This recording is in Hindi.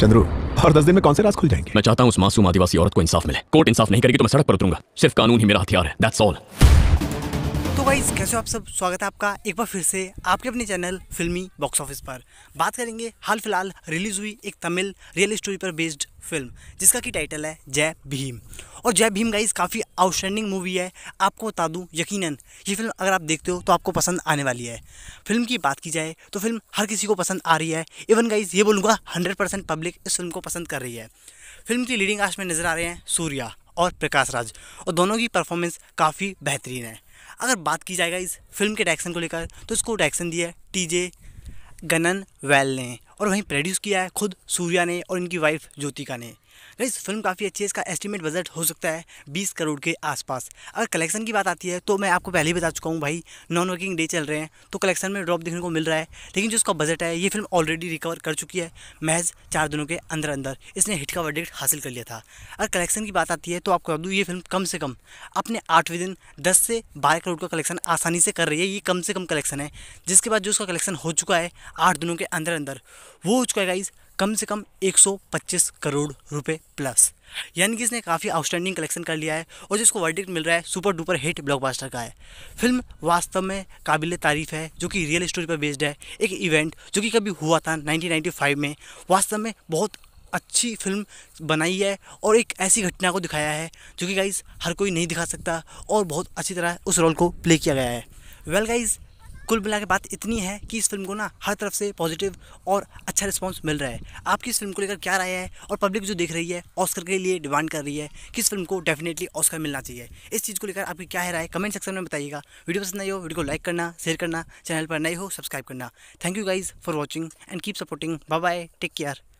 चंद्रू और दस दिन में कौन से राज खुल जाएंगे मैं चाहता हूँ उस मासूम आदिवासी औरत को इंसाफ मिले कोर्ट इंसाफ नहीं करेगी तो मैं सड़क पर उतरूंगा सिर्फ कानून ही मेरा हथियार है दैट्स ऑल तो भाई कैसे हो आप सब स्वागत है आपका एक बार फिर से आपके अपने चैनल फिल्मी बॉक्स ऑफिस पर बात करेंगे हाल फिलहाल रिलीज हुई एक तमिल रियल स्टोरी पर बेस्ड फिल्म जिसका की टाइटल है जय भीम और जय भीम गाइज़ काफ़ी आउटस्टैंडिंग मूवी है आपको बता दूँ यकीनन ये फिल्म अगर आप देखते हो तो आपको पसंद आने वाली है फिल्म की बात की जाए तो फिल्म हर किसी को पसंद आ रही है इवन गाइज ये बोलूँगा हंड्रेड पब्लिक इस फिल्म को पसंद कर रही है फिल्म की लीडिंग आज में नज़र आ रहे हैं सूर्या और प्रकाश राज और दोनों की परफॉर्मेंस काफ़ी बेहतरीन है अगर बात की जाएगा इस फिल्म के डायरेक्शन को लेकर तो इसको डायरेक्शन दिया है टी जे गनन वैल ने और वहीं प्रोड्यूस किया है खुद सूर्या ने और इनकी वाइफ ज्योतिका ने इस फिल्म काफ़ी अच्छी है इसका एस्टिमेट बजट हो सकता है बीस करोड़ के आसपास अगर कलेक्शन की बात आती है तो मैं आपको पहले ही बता चुका हूँ भाई नॉन वर्किंग डे चल रहे हैं तो कलेक्शन में ड्रॉप देखने को मिल रहा है लेकिन जो उसका बजट है ये फिल्म ऑलरेडी रिकवर कर चुकी है महज चार दिनों के अंदर अंदर इसने हिट का वर्डिक्ट हासिल कर लिया था अगर कलेक्शन की बात आती है तो आपको बता दूँ ये फिल्म कम से कम अपने आठवें दिन दस से बारह करोड़ का कलेक्शन आसानी से कर रही है ये कम से कम कलेक्शन है जिसके बाद जो उसका कलेक्शन हो चुका है आठ दिनों के अंदर अंदर वो हो चुका है गाइज़ कम से कम 125 करोड़ रुपए प्लस यानी कि इसने काफ़ी आउटस्टैंडिंग कलेक्शन कर लिया है और जिसको वर्डिक्ट मिल रहा है सुपर डुपर हिट ब्लॉकबस्टर का है फिल्म वास्तव में काबिल तारीफ़ है जो कि रियल स्टोरी पर बेस्ड है एक इवेंट जो कि कभी हुआ था 1995 में वास्तव में बहुत अच्छी फिल्म बनाई है और एक ऐसी घटना को दिखाया है जो कि गाइज हर कोई नहीं दिखा सकता और बहुत अच्छी तरह उस रोल को प्ले किया गया है वेल well गाइज कुल मिला के बात इतनी है कि इस फिल्म को ना हर तरफ से पॉजिटिव और अच्छा रिस्पॉन्स मिल रहा है आपकी इस फिल्म को लेकर क्या राय है और पब्लिक जो देख रही है ऑस्कर के लिए डिमांड कर रही है कि इस फिल्म को डेफिनेटली ऑस्कर मिलना चाहिए इस चीज़ को लेकर आपकी क्या है राय कमेंट सेक्शन में बताइएगा वीडियो पसंद आई हो वीडियो को लाइक करना शेयर करना चैनल पर नए हो सब्सक्राइब करना thank you guys for watching and keep supporting bye bye take care